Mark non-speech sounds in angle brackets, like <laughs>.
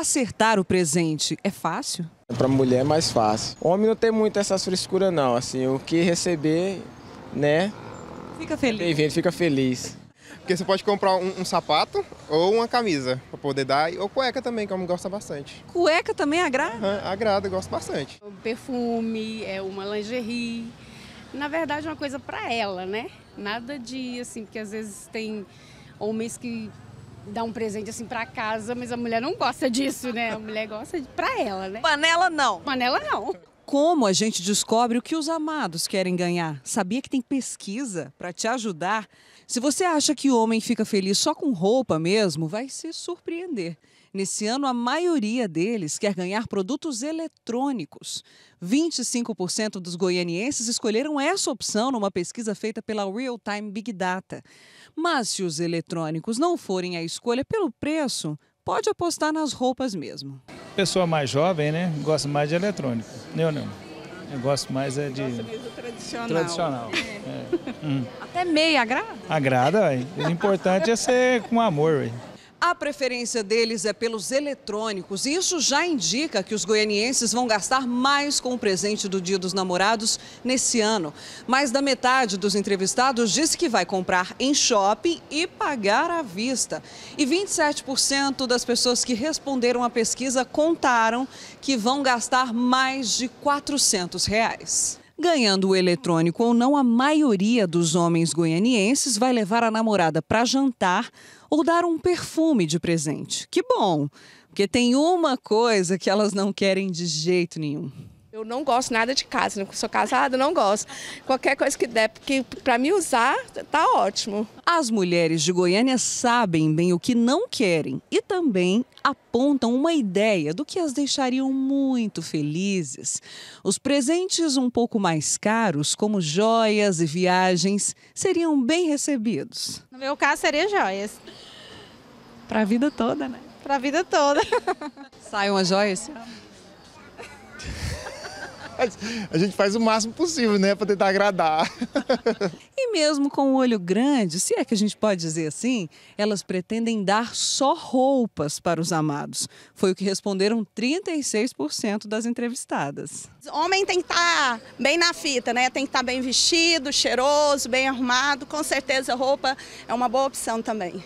acertar o presente é fácil? Para mulher é mais fácil. Homem não tem muito essas frescuras não, assim, o que receber, né? Fica feliz. Bem-vindo, fica feliz. Porque você pode comprar um, um sapato ou uma camisa para poder dar, ou cueca também, que eu gosto bastante. Cueca também agrada? Uhum, agrada, eu gosto bastante. O é perfume, é uma lingerie. Na verdade, é uma coisa para ela, né? Nada de assim, porque às vezes tem homens que dar um presente assim para casa, mas a mulher não gosta disso, né? A mulher gosta de, pra ela, né? Panela não. Panela não. Como a gente descobre o que os amados querem ganhar? Sabia que tem pesquisa para te ajudar? Se você acha que o homem fica feliz só com roupa mesmo, vai se surpreender. Nesse ano, a maioria deles quer ganhar produtos eletrônicos. 25% dos goianienses escolheram essa opção numa pesquisa feita pela Real Time Big Data. Mas se os eletrônicos não forem a escolha pelo preço, pode apostar nas roupas mesmo. Pessoa mais jovem, né? Gosta mais de eletrônico. Eu não. Eu gosto mais é de. tradicional. Tradicional. É. é. Hum. Até meia agrada? Agrada, velho. O importante é ser com amor, velho. A preferência deles é pelos eletrônicos e isso já indica que os goianienses vão gastar mais com o presente do Dia dos Namorados nesse ano. Mais da metade dos entrevistados disse que vai comprar em shopping e pagar à vista. E 27% das pessoas que responderam à pesquisa contaram que vão gastar mais de 400 reais. Ganhando o eletrônico ou não, a maioria dos homens goianienses vai levar a namorada para jantar ou dar um perfume de presente. Que bom, porque tem uma coisa que elas não querem de jeito nenhum: eu não gosto nada de casa, né? sou casada, não gosto. Qualquer coisa que der, porque para me usar, tá ótimo. As mulheres de Goiânia sabem bem o que não querem e também apontam uma ideia do que as deixariam muito felizes. Os presentes um pouco mais caros, como joias e viagens, seriam bem recebidos. No meu caso, seria joias. Para a vida toda, né? Para a vida toda. Saiam as joias? faz, a gente faz o máximo possível, né, para tentar agradar. <laughs> e mesmo com o olho grande, se é que a gente pode dizer assim, elas pretendem dar só roupas para os amados. Foi o que responderam 36% das entrevistadas. Homem tem que estar tá bem na fita, né? Tem que estar tá bem vestido, cheiroso, bem arrumado. Com certeza roupa é uma boa opção também.